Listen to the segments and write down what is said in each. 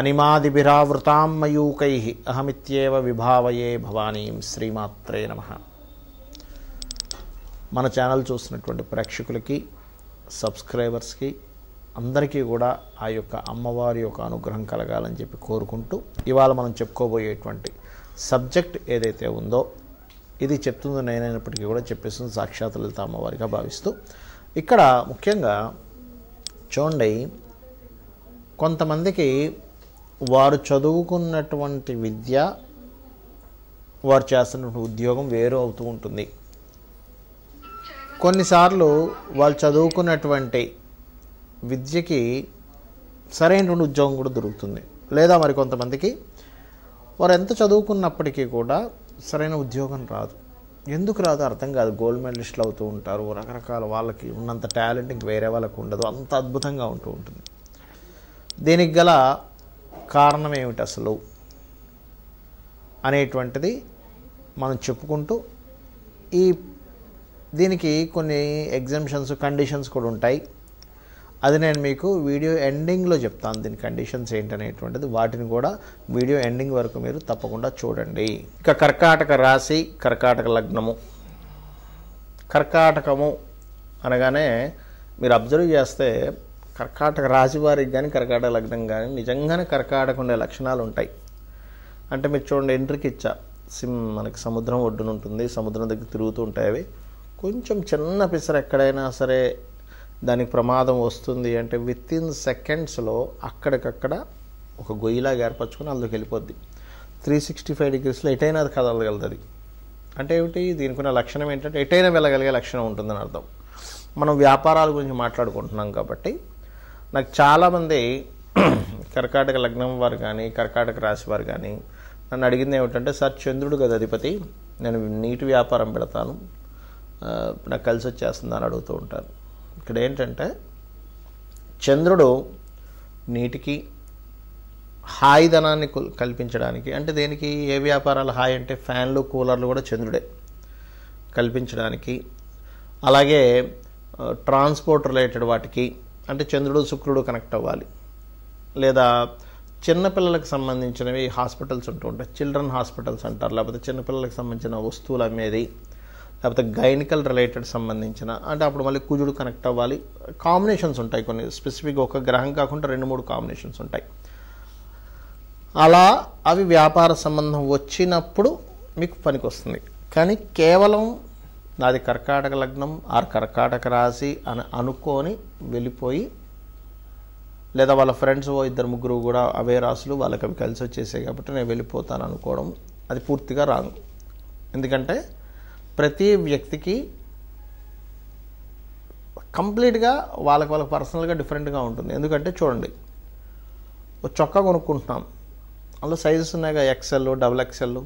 అనిమాదిభిరావృతాం మయూకై అహమిత్యేవ విభావయే భవానీం శ్రీమాత్రే నమ మన ఛానల్ చూసినటువంటి ప్రేక్షకులకి సబ్స్క్రైబర్స్కి అందరికీ కూడా ఆ యొక్క అమ్మవారి యొక్క అనుగ్రహం కలగాలని చెప్పి కోరుకుంటూ ఇవాళ మనం చెప్పుకోబోయేటువంటి సబ్జెక్ట్ ఏదైతే ఉందో ఇది చెప్తుంది నేనైనప్పటికీ కూడా చెప్పేస్తుంది సాక్షాత్ లలిత అమ్మవారిగా భావిస్తూ ఇక్కడ ముఖ్యంగా చూడండి కొంతమందికి వారు చదువుకున్నటువంటి విద్య వారు చేస్తున్నటువంటి ఉద్యోగం వేరు అవుతూ ఉంటుంది కొన్నిసార్లు వాళ్ళు చదువుకున్నటువంటి విద్యకి సరైనటువంటి ఉద్యోగం కూడా దొరుకుతుంది లేదా మరి కొంతమందికి వారు ఎంత చదువుకున్నప్పటికీ కూడా సరైన ఉద్యోగం రాదు ఎందుకు రాదు అర్థం కాదు గోల్డ్ మెడలిస్ట్లు అవుతూ ఉంటారు రకరకాల వాళ్ళకి ఉన్నంత టాలెంట్ ఇంక వేరే వాళ్ళకి ఉండదు అంత అద్భుతంగా ఉంటూ ఉంటుంది దీనికి గల కారణం ఏమిటి అసలు అనేటువంటిది మనం చెప్పుకుంటూ ఈ దీనికి కొన్ని ఎగ్జామ్షన్స్ కండిషన్స్ కూడా ఉంటాయి అది నేను మీకు వీడియో ఎండింగ్లో చెప్తాను దీని కండిషన్స్ ఏంటనేటువంటిది వాటిని కూడా వీడియో ఎండింగ్ వరకు మీరు తప్పకుండా చూడండి ఇక కర్కాటక రాశి కర్కాటక లగ్నము కర్కాటకము అనగానే మీరు అబ్జర్వ్ చేస్తే కర్కాటక రాశివారికి కానీ కర్కాటక లగ్నం కానీ నిజంగానే కర్కాటక ఉండే లక్షణాలు ఉంటాయి అంటే మీరు చూడండి ఎంట్రీకి ఇచ్చా సిమ్ మనకి సముద్రం ఒడ్డున ఉంటుంది సముద్రం దగ్గర తిరుగుతూ ఉంటాయి అవి కొంచెం చిన్న పిసర ఎక్కడైనా సరే దానికి ప్రమాదం వస్తుంది అంటే విత్ ఇన్ సెకండ్స్లో అక్కడికక్కడ ఒక గొయ్యిలాగా ఏర్పరచుకొని అందులోకి వెళ్ళిపోద్ది త్రీ సిక్స్టీ ఫైవ్ డిగ్రీస్లో ఎటైనా అది కదలగలుగుతుంది అంటే ఏమిటి దీనికున్న లక్షణం ఏంటంటే ఎటైనా వెళ్ళగలిగే లక్షణం ఉంటుందని అర్థం మనం వ్యాపారాల గురించి మాట్లాడుకుంటున్నాం కాబట్టి నాకు చాలామంది కర్కాటక లగ్నం వారు కానీ కర్కాటక రాశి వారు కానీ నన్ను అడిగింది ఏమిటంటే సార్ చంద్రుడు కదా అధిపతి నేను నీటి వ్యాపారం పెడతాను నాకు కలిసి వచ్చేస్తుంది అని అడుగుతూ ఉంటాను ఇక్కడ ఏంటంటే చంద్రుడు నీటికి హాయిధనాన్ని కల్పించడానికి అంటే దేనికి ఏ వ్యాపారాలు హాయ్ అంటే ఫ్యాన్లు కూలర్లు కూడా చంద్రుడే కల్పించడానికి అలాగే ట్రాన్స్పోర్ట్ రిలేటెడ్ వాటికి అంటే చంద్రుడు శుక్రుడు కనెక్ట్ అవ్వాలి లేదా చిన్నపిల్లలకు సంబంధించినవి హాస్పిటల్స్ ఉంటూ ఉంటాయి చిల్డ్రన్ హాస్పిటల్స్ అంటారు లేకపోతే చిన్నపిల్లలకు సంబంధించిన వస్తువులు అమ్మేది లేకపోతే గైనికల్ రిలేటెడ్ సంబంధించిన అంటే అప్పుడు మళ్ళీ కుజుడు కనెక్ట్ అవ్వాలి కాంబినేషన్స్ ఉంటాయి కొన్ని స్పెసిఫిక్ ఒక గ్రహం కాకుండా రెండు మూడు కాంబినేషన్స్ ఉంటాయి అలా అవి వ్యాపార సంబంధం వచ్చినప్పుడు మీకు పనికి వస్తుంది కానీ కేవలం నాది కర్కాటక లగ్నం ఆర్ కర్కాటక రాశి అని అనుకొని వెళ్ళిపోయి లేదా వాళ్ళ ఫ్రెండ్స్ ఇద్దరు ముగ్గురు కూడా అవే రాసులు వాళ్ళకి అవి కలిసి వచ్చేసాయి కాబట్టి నేను వెళ్ళిపోతాను అనుకోవడం అది పూర్తిగా రాంగ్ ఎందుకంటే ప్రతి వ్యక్తికి కంప్లీట్గా వాళ్ళకి వాళ్ళకి పర్సనల్గా డిఫరెంట్గా ఉంటుంది ఎందుకంటే చూడండి చొక్కా కొనుక్కుంటున్నాం అందులో సైజెస్ ఉన్నాయిగా XL double XL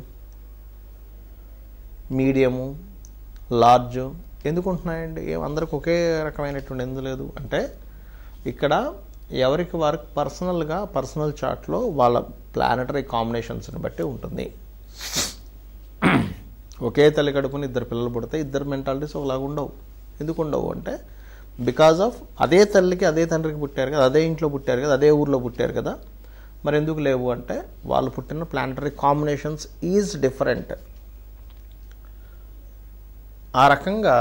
medium large ఎందుకు ఉంటున్నాయండి ఏం అందరికి ఒకే రకమైనటువంటి ఎందు లేదు అంటే ఇక్కడ ఎవరికి వారికి పర్సనల్గా పర్సనల్ చార్ట్లో వాళ్ళ ప్లానటరీ కాంబినేషన్స్ని బట్టి ఉంటుంది ఒకే తల్లి కడుపుని ఇద్దరు పిల్లలు పుడితే ఇద్దరు మెంటాలిటీస్ ఒకలాగా ఉండవు ఎందుకు ఉండవు అంటే బికాజ్ ఆఫ్ అదే తల్లికి అదే తండ్రికి పుట్టారు కదా అదే ఇంట్లో పుట్టారు కదా అదే ఊర్లో పుట్టారు కదా మరి ఎందుకు లేవు అంటే వాళ్ళు పుట్టిన ప్లానటరీ కాంబినేషన్స్ ఈజ్ డిఫరెంట్ ఆ రకంగా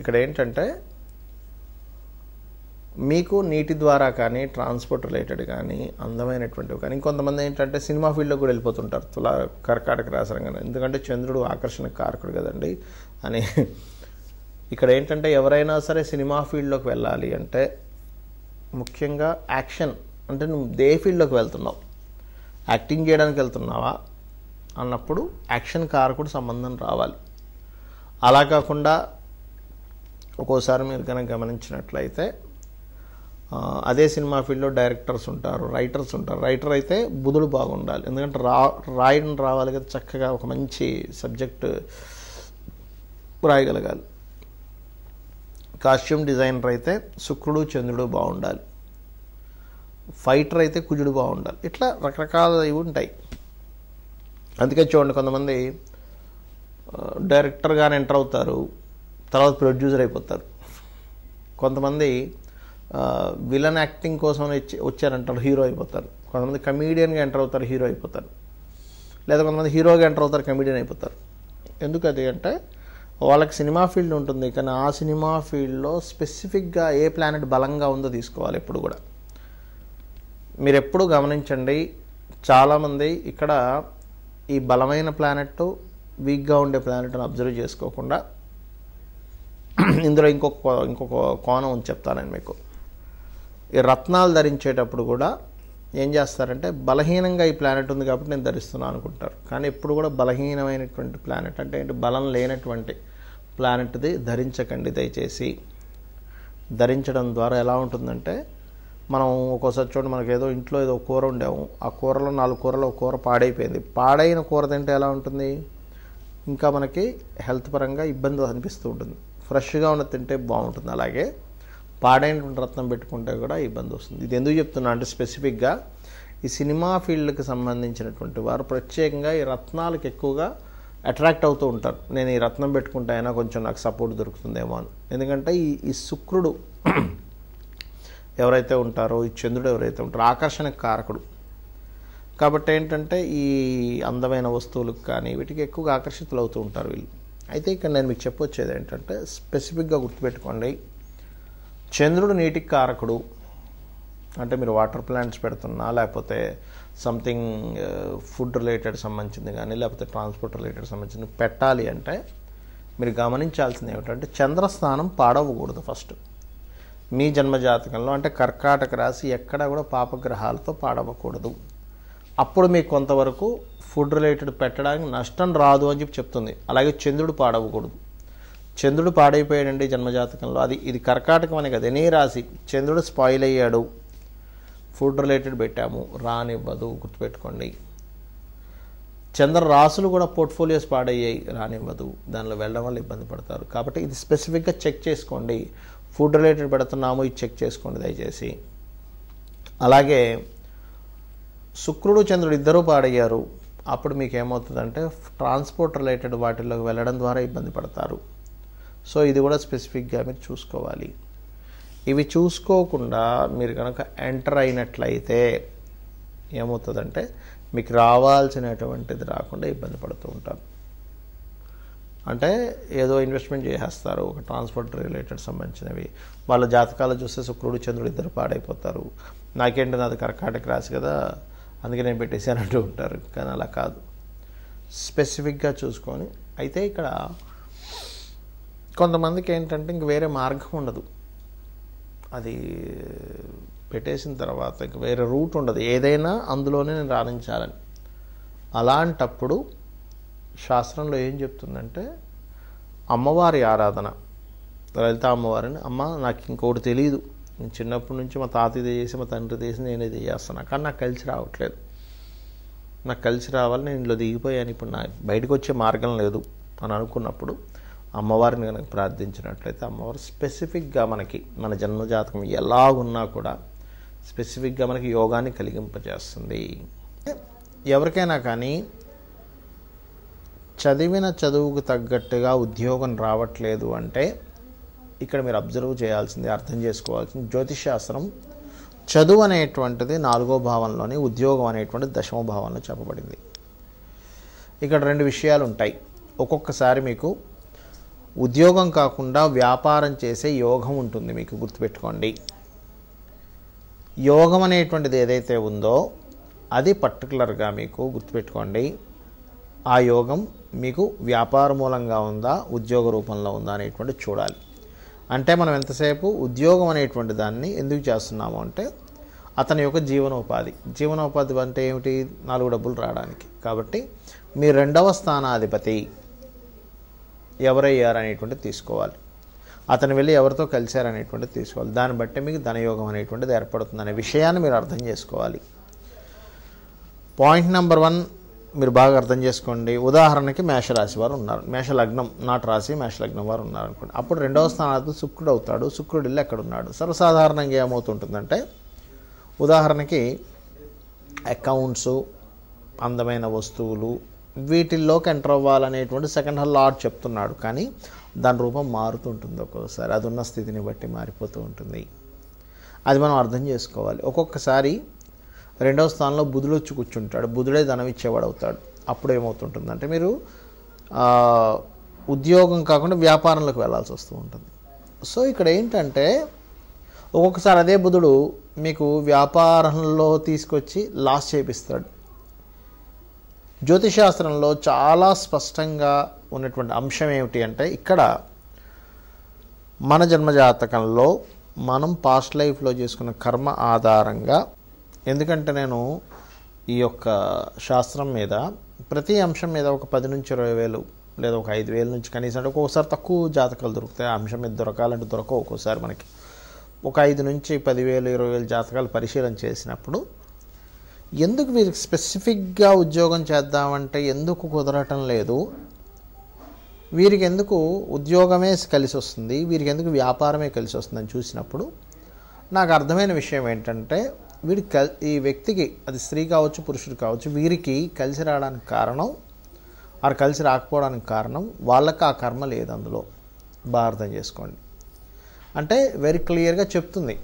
ఇక్కడ ఏంటంటే మీకు నీటి ద్వారా కానీ ట్రాన్స్పోర్ట్ రిలేటెడ్ కానీ అందమైనటువంటివి కానీ ఇంకొంతమంది ఏంటంటే సినిమా ఫీల్డ్లో కూడా వెళ్ళిపోతుంటారు తులా కర్కాటక రాసరంగా ఎందుకంటే చంద్రుడు ఆకర్షణ కారకుడు కదండి అని ఇక్కడ ఏంటంటే ఎవరైనా సరే సినిమా ఫీల్డ్లోకి వెళ్ళాలి అంటే ముఖ్యంగా యాక్షన్ అంటే నువ్వు దే ఫీల్డ్లోకి వెళ్తున్నావు యాక్టింగ్ చేయడానికి వెళ్తున్నావా అన్నప్పుడు యాక్షన్ కారకుడు సంబంధం రావాలి అలా కాకుండా ఒక్కోసారి మీరు కనుక గమనించినట్లయితే అదే సినిమా ఫీల్డ్లో డైరెక్టర్స్ ఉంటారు రైటర్స్ ఉంటారు రైటర్ అయితే బుధుడు బాగుండాలి ఎందుకంటే రా రాయడం రావాలి కదా చక్కగా ఒక మంచి సబ్జెక్ట్ రాయగలగాలి కాస్ట్యూమ్ డిజైనర్ అయితే శుక్రుడు చంద్రుడు బాగుండాలి ఫైటర్ అయితే కుజుడు బాగుండాలి ఇట్లా రకరకాలు ఉంటాయి అందుకే చూడండి కొంతమంది డైరెక్టర్గానే ఎంటర్ అవుతారు తర్వాత ప్రొడ్యూసర్ అయిపోతారు కొంతమంది విలన్ యాక్టింగ్ కోసం వచ్చారంటారు హీరో అయిపోతారు కొంతమంది కమీడియన్గా ఎంటర్ అవుతారు హీరో అయిపోతారు లేదా కొంతమంది హీరోగా ఎంటర్ అవుతారు కమీడియన్ అయిపోతారు ఎందుకు అది అంటే వాళ్ళకి సినిమా ఫీల్డ్ ఉంటుంది కానీ ఆ సినిమా ఫీల్డ్లో స్పెసిఫిక్గా ఏ ప్లానెట్ బలంగా ఉందో తీసుకోవాలి ఎప్పుడు కూడా మీరు ఎప్పుడు గమనించండి చాలామంది ఇక్కడ ఈ బలమైన ప్లానెట్ వీక్గా ఉండే ప్లానెట్ని అబ్జర్వ్ చేసుకోకుండా ఇందులో ఇంకొక ఇంకొక కోణం ఉంది చెప్తానండి మీకు ఈ రత్నాలు ధరించేటప్పుడు కూడా ఏం చేస్తారంటే బలహీనంగా ఈ ప్లానెట్ ఉంది కాబట్టి నేను ధరిస్తున్నాను అనుకుంటారు కానీ ఎప్పుడు కూడా బలహీనమైనటువంటి ప్లానెట్ అంటే ఏంటి బలం లేనటువంటి ప్లానెట్ది ధరించకండి దయచేసి ధరించడం ద్వారా ఎలా ఉంటుందంటే మనం ఒక్కోసారి చూడండి మనకు ఏదో ఇంట్లో ఏదో కూర ఉండేము ఆ కూరలో నాలుగు కూరలో కూర పాడైపోయింది పాడైన కూర తింటే ఎలా ఉంటుంది ఇంకా మనకి హెల్త్ పరంగా ఇబ్బంది అనిపిస్తూ ఉంటుంది ఫ్రెష్గా ఉన్న తింటే బాగుంటుంది అలాగే పాడైనటువంటి రత్నం పెట్టుకుంటే కూడా ఇబ్బంది వస్తుంది ఇది ఎందుకు చెప్తున్నా అంటే స్పెసిఫిక్గా ఈ సినిమా ఫీల్డ్కి సంబంధించినటువంటి వారు ప్రత్యేకంగా ఈ రత్నాలకు ఎక్కువగా అట్రాక్ట్ అవుతూ ఉంటారు నేను ఈ రత్నం పెట్టుకుంటే అయినా కొంచెం నాకు సపోర్ట్ దొరుకుతుందేమో అని ఎందుకంటే ఈ ఈ శుక్రుడు ఎవరైతే ఉంటారో ఈ చంద్రుడు ఎవరైతే ఉంటారో ఆకర్షణ కారకుడు కాబట్టి ఏంటంటే ఈ అందమైన వస్తువులకు కానీ వీటికి ఎక్కువగా ఆకర్షితులు అవుతూ ఉంటారు వీళ్ళు అయితే ఇక్కడ నేను మీకు చెప్పొచ్చేది ఏంటంటే స్పెసిఫిక్గా గుర్తుపెట్టుకోండి చంద్రుడు నీటికి కారకుడు అంటే మీరు వాటర్ ప్లాంట్స్ పెడుతున్నా లేకపోతే సంథింగ్ ఫుడ్ రిలేటెడ్ సంబంధించింది కానీ లేకపోతే ట్రాన్స్పోర్ట్ రిలేటెడ్ సంబంధించింది పెట్టాలి అంటే మీరు గమనించాల్సింది ఏమిటంటే చంద్రస్నానం పాడవకూడదు ఫస్ట్ మీ జన్మజాతకంలో అంటే కర్కాటక రాశి ఎక్కడా కూడా పాపగ్రహాలతో పాడవకూడదు అప్పుడు మీకు కొంతవరకు ఫుడ్ రిలేటెడ్ పెట్టడానికి నష్టం రాదు అని చెప్పి చెప్తుంది అలాగే చంద్రుడు పాడవకూడదు చంద్రుడు పాడైపోయాడండి జన్మజాతకంలో అది ఇది కర్కాటకం అనే కదా ఎనీ రాశి చంద్రుడు స్పాయిల్ అయ్యాడు ఫుడ్ రిలేటెడ్ పెట్టాము రానివ్వదు గుర్తుపెట్టుకోండి చంద్ర రాసులు కూడా పోర్ట్ఫోలియోస్ పాడయ్యాయి రానివ్వదు దానిలో వెళ్ళడం వల్ల ఇబ్బంది పడతారు కాబట్టి ఇది స్పెసిఫిక్గా చెక్ చేసుకోండి ఫుడ్ రిలేటెడ్ పెడుతున్నాము ఇది చెక్ చేసుకోండి దయచేసి అలాగే శుక్రుడు చంద్రుడు ఇద్దరూ పాడయ్యారు అప్పుడు మీకు ఏమవుతుందంటే ట్రాన్స్పోర్ట్ రిలేటెడ్ వాటిల్లోకి వెళ్ళడం ద్వారా ఇబ్బంది పడతారు సో ఇది కూడా స్పెసిఫిక్గా మీరు చూసుకోవాలి ఇవి చూసుకోకుండా మీరు కనుక ఎంటర్ అయినట్లయితే ఏమవుతుందంటే మీకు రావాల్సినటువంటిది రాకుండా ఇబ్బంది పడుతూ ఉంటారు అంటే ఏదో ఇన్వెస్ట్మెంట్ చేసేస్తారు ఒక ట్రాన్స్పోర్ట్ రిలేటెడ్ సంబంధించినవి వాళ్ళ జాతకాలు చూస్తే శుక్రుడు చంద్రుడు ఇద్దరు పాడైపోతారు నాకేంటి నాది కర్కాటక రాశి కదా అందుకే నేను పెట్టేసాను అంటూ ఉంటారు కానీ అలా కాదు స్పెసిఫిక్గా చూసుకొని అయితే ఇక్కడ కొంతమందికి ఏంటంటే ఇంక వేరే మార్గం ఉండదు అది పెట్టేసిన తర్వాత ఇంక వేరే రూట్ ఉండదు ఏదైనా అందులోనే నేను రాణించాలని అలాంటప్పుడు శాస్త్రంలో ఏం చెప్తుందంటే అమ్మవారి ఆరాధన లలిత అమ్మవారిని అమ్మ నాకు ఇంకోటి తెలియదు నేను చిన్నప్పటి నుంచి మా తాతయ్యది చేసి మా తండ్రి చేసి నేను ఇది చేస్తాను కానీ నాకు కలిసి రావట్లేదు నాకు కలిసి రావాలి నేను ఇంట్లో దిగిపోయాను ఇప్పుడు నా బయటకు వచ్చే మార్గం లేదు అని అనుకున్నప్పుడు అమ్మవారిని కనుక ప్రార్థించినట్లయితే అమ్మవారు స్పెసిఫిక్గా మనకి మన జన్మజాతకం ఎలా ఉన్నా కూడా స్పెసిఫిక్గా మనకి యోగాన్ని కలిగింపజేస్తుంది ఎవరికైనా కానీ చదివిన చదువుకు తగ్గట్టుగా ఉద్యోగం రావట్లేదు అంటే ఇక్కడ మీరు అబ్జర్వ్ చేయాల్సింది అర్థం చేసుకోవాల్సింది జ్యోతిష్ శాస్త్రం చదువు అనేటువంటిది నాలుగో భావంలోని ఉద్యోగం అనేటువంటిది దశమ భావంలో చెప్పబడింది ఇక్కడ రెండు విషయాలు ఉంటాయి ఒక్కొక్కసారి మీకు ఉద్యోగం కాకుండా వ్యాపారం చేసే యోగం ఉంటుంది మీకు గుర్తుపెట్టుకోండి యోగం అనేటువంటిది ఏదైతే ఉందో అది పర్టికులర్గా మీకు గుర్తుపెట్టుకోండి ఆ యోగం మీకు వ్యాపార మూలంగా ఉందా ఉద్యోగ రూపంలో ఉందా అనేటువంటి చూడాలి అంటే మనం ఎంతసేపు ఉద్యోగం అనేటువంటి దాన్ని ఎందుకు చేస్తున్నాము అంటే అతని యొక్క జీవనోపాధి జీవనోపాధి అంటే ఏమిటి నాలుగు డబ్బులు రావడానికి కాబట్టి మీ రెండవ స్థానాధిపతి ఎవరయ్యారనేటువంటిది తీసుకోవాలి అతను వెళ్ళి ఎవరితో కలిశారనేటువంటిది తీసుకోవాలి దాన్ని బట్టి మీకు ధనయోగం అనేటువంటిది ఏర్పడుతుంది అనే విషయాన్ని మీరు అర్థం చేసుకోవాలి పాయింట్ నెంబర్ వన్ మీరు బాగా అర్థం చేసుకోండి ఉదాహరణకి మేషరాశి వారు ఉన్నారు మేషలగ్నం నాటు రాశి మేషలగ్నం వారు ఉన్నారు అనుకోండి అప్పుడు రెండవ స్థానాధిపతి శుక్రుడు అవుతాడు శుక్రుడు ఇల్లు ఎక్కడ ఉన్నాడు సర్వసాధారణంగా ఏమవుతుంటుందంటే ఉదాహరణకి అకౌంట్స్ అందమైన వస్తువులు వీటిల్లోకి ఎంటర్ అవ్వాలనేటువంటి సెకండ్ హల్ లార్డ్ చెప్తున్నాడు కానీ దాని రూపం మారుతూ ఉంటుంది ఒక్కొక్కసారి అది ఉన్న స్థితిని బట్టి మారిపోతూ ఉంటుంది అది మనం అర్థం చేసుకోవాలి ఒక్కొక్కసారి రెండవ స్థానంలో బుధుడు వచ్చి కూర్చుంటాడు బుధుడే ధనం ఇచ్చేవాడు అవుతాడు అప్పుడు ఏమవుతుంటుందంటే మీరు ఉద్యోగం కాకుండా వ్యాపారంలోకి వెళ్లాల్సి వస్తూ ఉంటుంది సో ఇక్కడ ఏంటంటే ఒక్కొక్కసారి అదే బుధుడు మీకు వ్యాపారంలో తీసుకొచ్చి లాస్ చేపిస్తాడు జ్యోతిశాస్త్రంలో చాలా స్పష్టంగా ఉన్నటువంటి అంశం ఏమిటి అంటే ఇక్కడ మన జన్మజాతకంలో మనం పాస్ట్ లైఫ్లో చేసుకున్న కర్మ ఆధారంగా ఎందుకంటే నేను ఈ యొక్క శాస్త్రం మీద ప్రతి అంశం మీద ఒక పది నుంచి ఇరవై వేలు లేదా ఒక ఐదు వేల నుంచి కనీసం అంటే ఒక్కోసారి తక్కువ జాతకాలు దొరుకుతాయి ఆ అంశం మీద దొరకాలంటే దొరకవు ఒక్కోసారి మనకి ఒక ఐదు నుంచి పదివేలు ఇరవై వేలు జాతకాలు పరిశీలన చేసినప్పుడు ఎందుకు వీరికి స్పెసిఫిక్గా ఉద్యోగం చేద్దామంటే ఎందుకు కుదరటం లేదు వీరికి ఎందుకు ఉద్యోగమే కలిసి వస్తుంది వీరికి ఎందుకు వ్యాపారమే కలిసి వస్తుందని చూసినప్పుడు నాకు అర్థమైన విషయం ఏంటంటే వీడి కల్ ఈ వ్యక్తికి అది స్త్రీ కావచ్చు పురుషుడు కావచ్చు వీరికి కలిసి రావడానికి కారణం ఆరు కలిసి రాకపోవడానికి కారణం వాళ్ళకి ఆ కర్మ లేదు అందులో బాగా చేసుకోండి అంటే వెరీ క్లియర్గా చెప్తుంది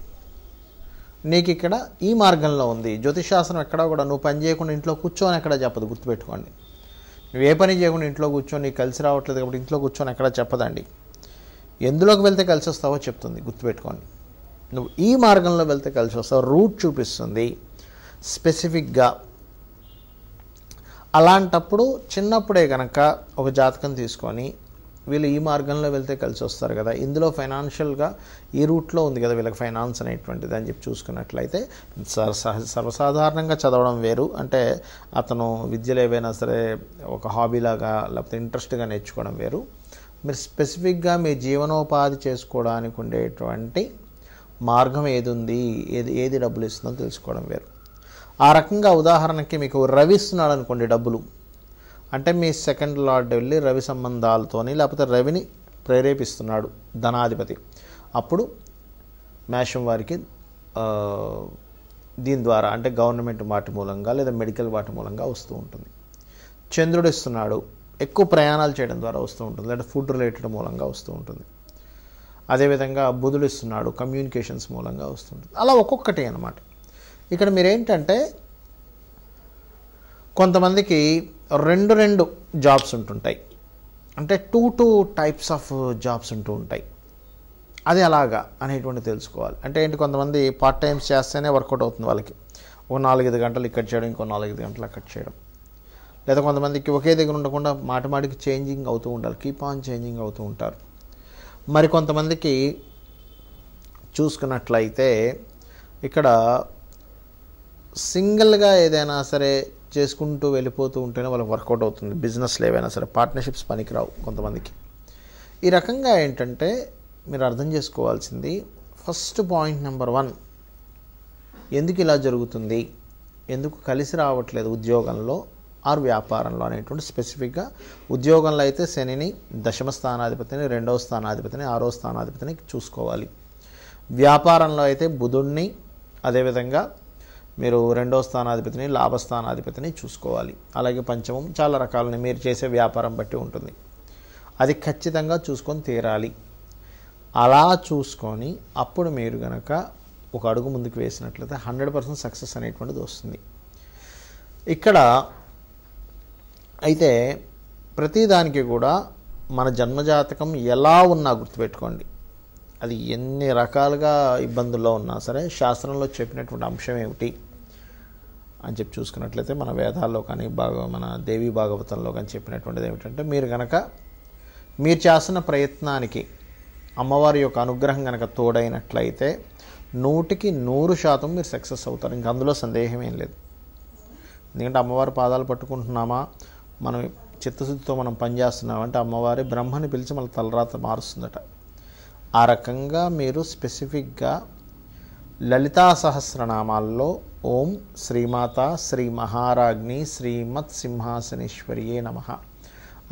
నీకు ఇక్కడ ఈ మార్గంలో ఉంది జ్యోతిషాస్త్రం ఎక్కడ కూడా నువ్వు పని చేయకుండా ఇంట్లో కూర్చొని ఎక్కడ చెప్పదు గుర్తుపెట్టుకోండి నువ్వు ఏ పని చేయకుండా ఇంట్లో కూర్చొని నీకు కలిసి రావట్లేదు కాబట్టి ఇంట్లో కూర్చొని ఎక్కడ చెప్పదండి ఎందులోకి వెళ్తే కలిసి వస్తావో చెప్తుంది గుర్తుపెట్టుకోండి నువ్వు ఈ మార్గంలో వెళ్తే కలిసి వస్తావు రూట్ చూపిస్తుంది స్పెసిఫిక్గా అలాంటప్పుడు చిన్నప్పుడే కనుక ఒక జాతకం తీసుకొని వీళ్ళు ఈ మార్గంలో వెళ్తే కలిసి వస్తారు కదా ఇందులో ఫైనాన్షియల్గా ఈ రూట్లో ఉంది కదా వీళ్ళకి ఫైనాన్స్ అనేటువంటిది అని చెప్పి చూసుకున్నట్లయితే సర్వసాధారణంగా చదవడం వేరు అంటే అతను విద్యలు ఏవైనా సరే ఒక హాబీలాగా లేకపోతే ఇంట్రెస్ట్గా నేర్చుకోవడం వేరు మీరు స్పెసిఫిక్గా మీ జీవనోపాధి చేసుకోవడానికి ఉండేటువంటి మార్గం ఏది ఉంది ఏది ఏది డబ్బులు ఇస్తుందో తెలుసుకోవడం వేరు ఆ రకంగా ఉదాహరణకి మీకు రవి ఇస్తున్నాడు అనుకోండి డబ్బులు అంటే మీ సెకండ్ లార్డ్ వెళ్ళి రవి సంబంధాలతోని లేకపోతే రవిని ప్రేరేపిస్తున్నాడు ధనాధిపతి అప్పుడు మేషం వారికి దీని ద్వారా అంటే గవర్నమెంట్ వాటి మూలంగా లేదా మెడికల్ వాటి మూలంగా వస్తూ ఉంటుంది చంద్రుడు ఇస్తున్నాడు ఎక్కువ ప్రయాణాలు చేయడం ద్వారా వస్తూ ఉంటుంది లేదా ఫుడ్ రిలేటెడ్ మూలంగా వస్తూ ఉంటుంది అదేవిధంగా బుదులిస్తున్నాడు కమ్యూనికేషన్స్ మూలంగా వస్తుంటుంది అలా ఒక్కొక్కటి అనమాట ఇక్కడ మీరేంటంటే కొంతమందికి రెండు రెండు జాబ్స్ ఉంటుంటాయి అంటే two two types of jobs ఉంటూ ఉంటాయి అది అలాగా అనేటువంటి తెలుసుకోవాలి అంటే ఏంటి కొంతమంది పార్ట్ టైమ్స్ చేస్తేనే వర్కౌట్ అవుతుంది వాళ్ళకి ఓ నాలుగైదు గంటలు ఇక్కడ చేయడం ఇంకో నాలుగైదు గంటలు అక్కడ చేయడం లేదా కొంతమందికి ఒకే దగ్గర ఉండకుండా మాటమాటికి చేంజింగ్ అవుతూ ఉండాలి కీప్ ఆన్ చేంజింగ్ అవుతూ ఉంటారు మరికొంతమందికి చూసుకున్నట్లయితే ఇక్కడ సింగిల్గా ఏదైనా సరే చేసుకుంటూ వెళ్ళిపోతూ ఉంటేనే వాళ్ళకి వర్కౌట్ అవుతుంది బిజినెస్లు ఏవైనా సరే పార్ట్నర్షిప్స్ పనికిరావు కొంతమందికి ఈ రకంగా ఏంటంటే మీరు అర్థం చేసుకోవాల్సింది ఫస్ట్ పాయింట్ నెంబర్ వన్ ఎందుకు ఇలా జరుగుతుంది ఎందుకు కలిసి రావట్లేదు ఉద్యోగంలో ఆర్ వ్యాపారంలో అనేటువంటి స్పెసిఫిక్గా ఉద్యోగంలో అయితే శనిని దశమ స్థానాధిపతిని రెండవ స్థానాధిపతిని ఆరో స్థానాధిపతిని చూసుకోవాలి వ్యాపారంలో అయితే బుధుడిని అదేవిధంగా మీరు రెండవ స్థానాధిపతిని లాభస్థానాధిపతిని చూసుకోవాలి అలాగే పంచమం చాలా రకాలని మీరు చేసే వ్యాపారం బట్టి ఉంటుంది అది ఖచ్చితంగా చూసుకొని తీరాలి అలా చూసుకొని అప్పుడు మీరు కనుక ఒక అడుగు ముందుకు వేసినట్లయితే హండ్రెడ్ పర్సెంట్ సక్సెస్ అనేటువంటిది వస్తుంది ఇక్కడ అయితే ప్రతిదానికి కూడా మన జన్మజాతకం ఎలా ఉన్నా గుర్తుపెట్టుకోండి అది ఎన్ని రకాలుగా ఇబ్బందుల్లో ఉన్నా సరే శాస్త్రంలో చెప్పినటువంటి అంశం ఏమిటి అని చెప్పి చూసుకున్నట్లయితే మన వేదాల్లో కానీ భాగ మన దేవి భాగవతంలో కానీ చెప్పినటువంటిది ఏమిటంటే మీరు కనుక మీరు చేస్తున్న ప్రయత్నానికి అమ్మవారి యొక్క అనుగ్రహం కనుక తోడైనట్లయితే నూటికి నూరు శాతం మీరు సక్సెస్ అవుతారు ఇంక అందులో సందేహం ఏం లేదు ఎందుకంటే అమ్మవారి పాదాలు పట్టుకుంటున్నామా మనం చిత్తశుద్ధితో మనం పనిచేస్తున్నామంటే అమ్మవారి బ్రహ్మని పిలిచి మన తలరాత మారుస్తుందట ఆ రకంగా మీరు స్పెసిఫిక్గా లలితా సహస్రనామాల్లో ఓం శ్రీమాత శ్రీ మహారాజ్ని శ్రీమత్ సింహాసనేశ్వరియే నమ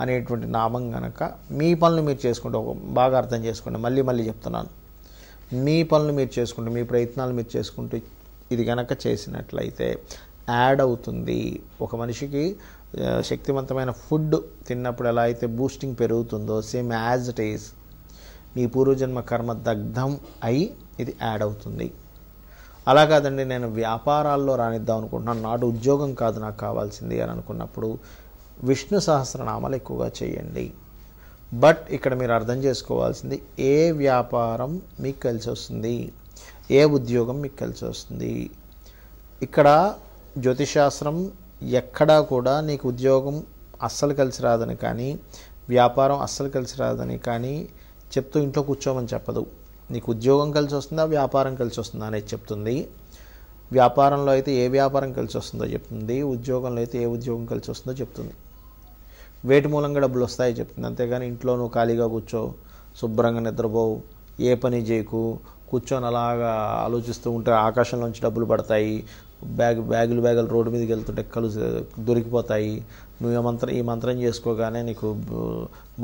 అనేటువంటి నామం గనక మీ పనులు మీరు చేసుకుంటే ఒక బాగా అర్థం చేసుకోండి మళ్ళీ మళ్ళీ చెప్తున్నాను మీ పనులు మీరు చేసుకుంటే మీ ప్రయత్నాలు మీరు చేసుకుంటే ఇది గనక చేసినట్లయితే యాడ్ అవుతుంది ఒక మనిషికి శక్తివంతమైన ఫుడ్ తిన్నప్పుడు ఎలా అయితే బూస్టింగ్ పెరుగుతుందో సేమ్ యాజ్ ఇట్ ఈస్ మీ పూర్వజన్మ కర్మ దగ్ధం అయి ఇది యాడ్ అవుతుంది అలా కాదండి నేను వ్యాపారాల్లో రానిద్దాం అనుకుంటున్నాను నాడు ఉద్యోగం కాదు నాకు కావాల్సింది అని అనుకున్నప్పుడు విష్ణు సహస్రనామాలు ఎక్కువగా చేయండి బట్ ఇక్కడ మీరు అర్థం చేసుకోవాల్సింది ఏ వ్యాపారం మీకు కలిసి వస్తుంది ఏ ఉద్యోగం మీకు కలిసి వస్తుంది ఇక్కడ జ్యోతిషాస్త్రం ఎక్కడా కూడా నీకు ఉద్యోగం అస్సలు కలిసి రాదని కానీ వ్యాపారం అస్సలు కలిసి రాదని కానీ చెప్తూ ఇంట్లో కూర్చోమని చెప్పదు నీకు ఉద్యోగం కలిసి వస్తుందా వ్యాపారం కలిసి వస్తుందా అనేది చెప్తుంది వ్యాపారంలో అయితే ఏ వ్యాపారం కలిసి వస్తుందో చెప్తుంది ఉద్యోగంలో అయితే ఏ ఉద్యోగం కలిసి వస్తుందో చెప్తుంది వేటి మూలంగా డబ్బులు వస్తాయో చెప్తుంది అంతేగాని ఇంట్లో నువ్వు ఖాళీగా కూర్చో శుభ్రంగా నిద్రపోవు ఏ పని చేయకు కూర్చొని అలాగా ఆలోచిస్తూ ఉంటే ఆకాశంలోంచి డబ్బులు పడతాయి బ్యాగ్ బ్యాగులు బ్యాగులు రోడ్డు మీదకి వెళ్తుంటే కలు దొరికిపోతాయి నువ్వు ఏ మంత్రం ఈ మంత్రం చేసుకోగానే నీకు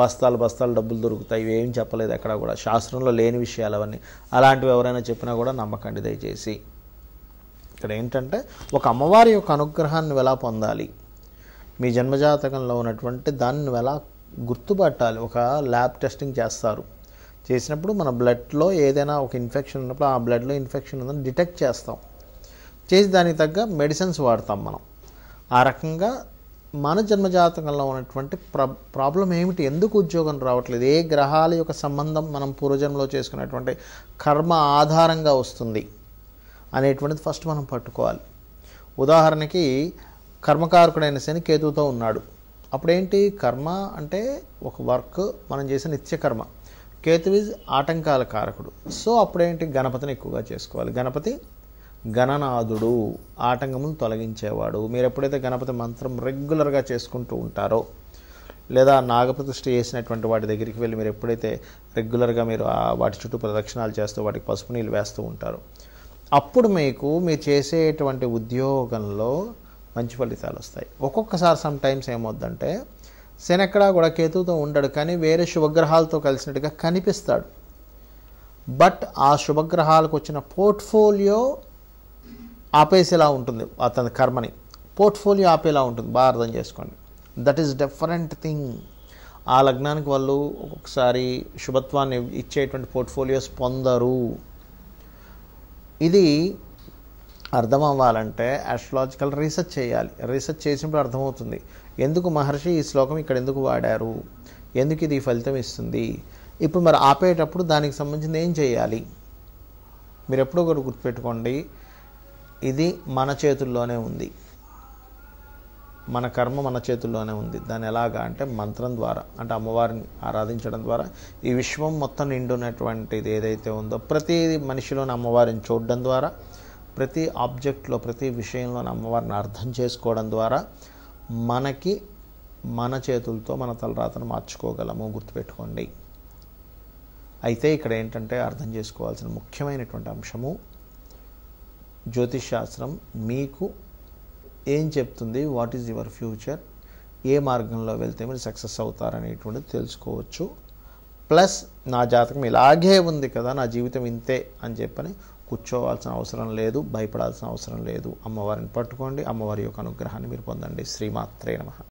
బస్తాలు బస్తాలు డబ్బులు దొరుకుతాయి ఏం చెప్పలేదు ఎక్కడ కూడా శాస్త్రంలో లేని విషయాలు అవన్నీ అలాంటివి ఎవరైనా చెప్పినా కూడా నమ్మకండి దయచేసి ఇక్కడ ఏంటంటే ఒక అమ్మవారి యొక్క అనుగ్రహాన్ని ఎలా పొందాలి మీ జన్మజాతకంలో ఉన్నటువంటి దాన్ని నువ్వు ఎలా గుర్తుపట్టాలి ఒక ల్యాబ్ టెస్టింగ్ చేస్తారు చేసినప్పుడు మన బ్లడ్లో ఏదైనా ఒక ఇన్ఫెక్షన్ ఉన్నప్పుడు ఆ బ్లడ్లో ఇన్ఫెక్షన్ ఉందని డిటెక్ట్ చేస్తాం చేసి దానికి తగ్గ మెడిసిన్స్ వాడతాం మనం ఆ రకంగా మన జన్మజాతకంలో ఉన్నటువంటి ప్ర ప్రాబ్లం ఏమిటి ఎందుకు ఉద్యోగం రావట్లేదు ఏ గ్రహాల యొక్క సంబంధం మనం పూర్వజన్మలో చేసుకునేటువంటి కర్మ ఆధారంగా వస్తుంది అనేటువంటిది ఫస్ట్ మనం పట్టుకోవాలి ఉదాహరణకి కర్మకారకుడైన శని కేతుతో ఉన్నాడు అప్పుడేంటి కర్మ అంటే ఒక వర్క్ మనం చేసే నిత్యకర్మ కేతు ఇస్ ఆటంకాల కారకుడు సో అప్పుడేంటి గణపతిని ఎక్కువగా చేసుకోవాలి గణపతి గణనాథుడు ఆటంకమును తొలగించేవాడు మీరు ఎప్పుడైతే గణపతి మంత్రం రెగ్యులర్గా చేసుకుంటూ ఉంటారో లేదా నాగప్రతిష్ఠ చేసినటువంటి వాటి దగ్గరికి వెళ్ళి మీరు ఎప్పుడైతే రెగ్యులర్గా మీరు వాటి చుట్టూ ప్రదక్షిణాలు చేస్తూ వాటికి పసుపు నీళ్ళు వేస్తూ ఉంటారు అప్పుడు మీకు మీరు చేసేటువంటి ఉద్యోగంలో మంచి ఫలితాలు వస్తాయి ఒక్కొక్కసారి సమ్ టైమ్స్ ఏమవుద్దంటే శనక్కడా కూడా కేతుతో ఉండడు కానీ వేరే శుభగ్రహాలతో కలిసినట్టుగా కనిపిస్తాడు బట్ ఆ శుభగ్రహాలకు వచ్చిన పోర్ట్ఫోలియో ఆపేసేలా ఉంటుంది అతని కర్మని పోర్ట్ఫోలియో ఆపేలా ఉంటుంది బాగా అర్థం చేసుకోండి దట్ ఈస్ డిఫరెంట్ థింగ్ ఆ లగ్నానికి వాళ్ళు ఒక్కొక్కసారి శుభత్వాన్ని ఇచ్చేటువంటి పోర్ట్ఫోలియోస్ పొందరు ఇది అర్థం అవ్వాలంటే ఆస్ట్రలాజికల్ రీసెర్చ్ చేయాలి రీసెర్చ్ చేసినప్పుడు అర్థమవుతుంది ఎందుకు మహర్షి ఈ శ్లోకం ఇక్కడ ఎందుకు వాడారు ఎందుకు ఇది ఫలితం ఇస్తుంది ఇప్పుడు మరి ఆపేటప్పుడు దానికి సంబంధించి ఏం చేయాలి మీరు ఎప్పుడో ఒకటి గుర్తుపెట్టుకోండి ఇది మన చేతుల్లోనే ఉంది మన కర్మ మన చేతుల్లోనే ఉంది దాని ఎలాగా అంటే మంత్రం ద్వారా అంటే అమ్మవారిని ఆరాధించడం ద్వారా ఈ విశ్వం మొత్తం నిండునటువంటిది ఏదైతే ఉందో ప్రతి మనిషిలోని అమ్మవారిని చూడడం ద్వారా ప్రతి ఆబ్జెక్ట్లో ప్రతి విషయంలోని అమ్మవారిని అర్థం చేసుకోవడం ద్వారా మనకి మన చేతులతో మన తలరాతను మార్చుకోగలము గుర్తుపెట్టుకోండి అయితే ఇక్కడ ఏంటంటే అర్థం చేసుకోవాల్సిన ముఖ్యమైనటువంటి అంశము జ్యోతిష్ శాస్త్రం మీకు ఏం చెప్తుంది వాట్ ఈజ్ యువర్ ఫ్యూచర్ ఏ మార్గంలో వెళ్తే మీరు సక్సెస్ అవుతారనేటువంటిది తెలుసుకోవచ్చు ప్లస్ నా జాతకం ఇలాగే ఉంది కదా నా జీవితం ఇంతే అని చెప్పని కూర్చోవాల్సిన అవసరం లేదు భయపడాల్సిన అవసరం లేదు అమ్మవారిని పట్టుకోండి అమ్మవారి యొక్క అనుగ్రహాన్ని మీరు పొందండి శ్రీమాత్రే నమ